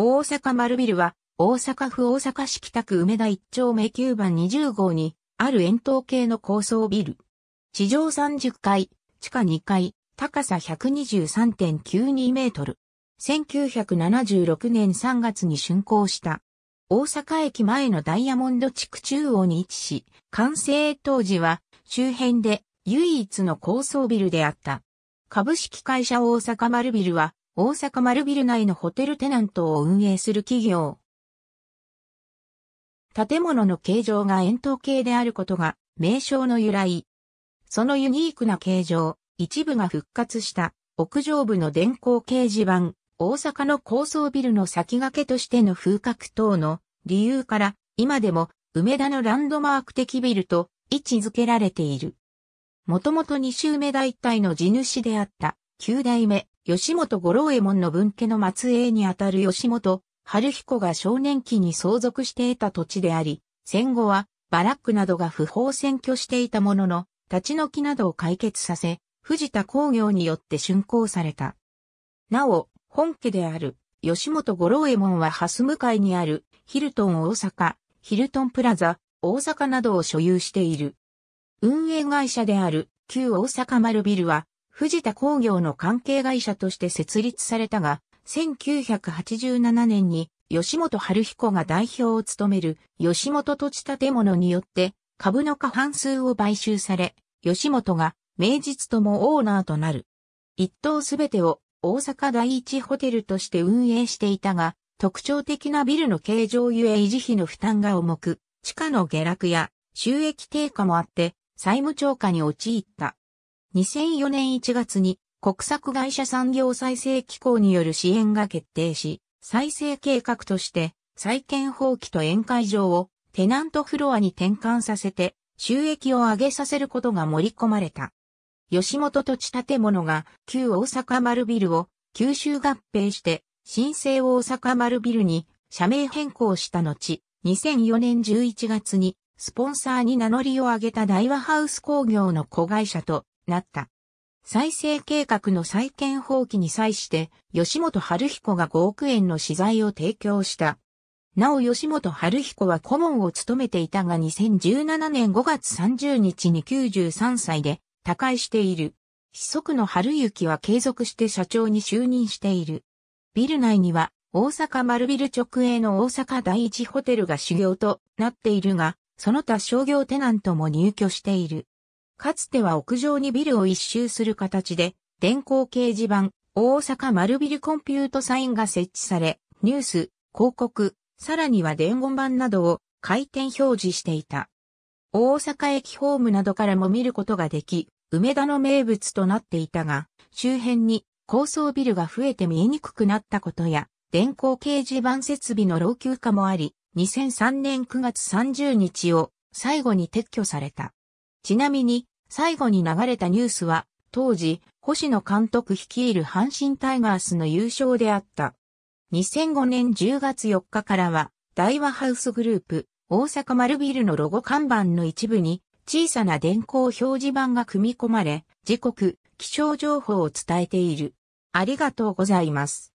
大阪丸ビルは、大阪府大阪市北区梅田1丁目9番20号に、ある円筒形の高層ビル。地上30階、地下2階、高さ123.92メートル。1976年3月に竣工した。大阪駅前のダイヤモンド地区中央に位置し、完成当時は周辺で唯一の高層ビルであった。株式会社大阪丸ビルは大阪丸ビル内のホテルテナントを運営する企業。建物の形状が円筒形であることが名称の由来。そのユニークな形状、一部が復活した屋上部の電光掲示板、大阪の高層ビルの先駆けとしての風格等の理由から今でも梅田のランドマーク的ビルと位置づけられている。もともと西梅目大体の地主であった九代目吉本五郎右衛門の分家の末裔にあたる吉本春彦が少年期に相続していた土地であり、戦後はバラックなどが不法占拠していたものの、立ち退きなどを解決させ、藤田工業によって竣工された。なお、本家である吉本五郎右衛門はハス向かいにあるヒルトン大阪、ヒルトンプラザ、大阪などを所有している。運営会社である旧大阪丸ビルは藤田工業の関係会社として設立されたが、1987年に吉本春彦が代表を務める吉本土地建物によって株の過半数を買収され、吉本が名実ともオーナーとなる。一棟すべてを大阪第一ホテルとして運営していたが、特徴的なビルの形状ゆえ維持費の負担が重く、地価の下落や収益低下もあって、債務超過に陥った。2004年1月に国策会社産業再生機構による支援が決定し、再生計画として再建放棄と宴会場をテナントフロアに転換させて収益を上げさせることが盛り込まれた。吉本土地建物が旧大阪丸ビルを吸収合併して新生大阪丸ビルに社名変更した後、2004年11月にスポンサーに名乗りを上げた大和ハウス工業の子会社となった。再生計画の再建放棄に際して、吉本春彦が5億円の資材を提供した。なお吉本春彦は顧問を務めていたが2017年5月30日に93歳で他界している。子息の春きは継続して社長に就任している。ビル内には大阪丸ビル直営の大阪第一ホテルが修行となっているが、その他商業テナントも入居している。かつては屋上にビルを一周する形で、電光掲示板、大阪丸ビルコンピュートサインが設置され、ニュース、広告、さらには伝言板などを回転表示していた。大阪駅ホームなどからも見ることができ、梅田の名物となっていたが、周辺に高層ビルが増えて見えにくくなったことや、電光掲示板設備の老朽化もあり、2003年9月30日を最後に撤去された。ちなみに、最後に流れたニュースは、当時、星野監督率いる阪神タイガースの優勝であった。2005年10月4日からは、大和ハウスグループ、大阪丸ビルのロゴ看板の一部に、小さな電光表示板が組み込まれ、時刻、気象情報を伝えている。ありがとうございます。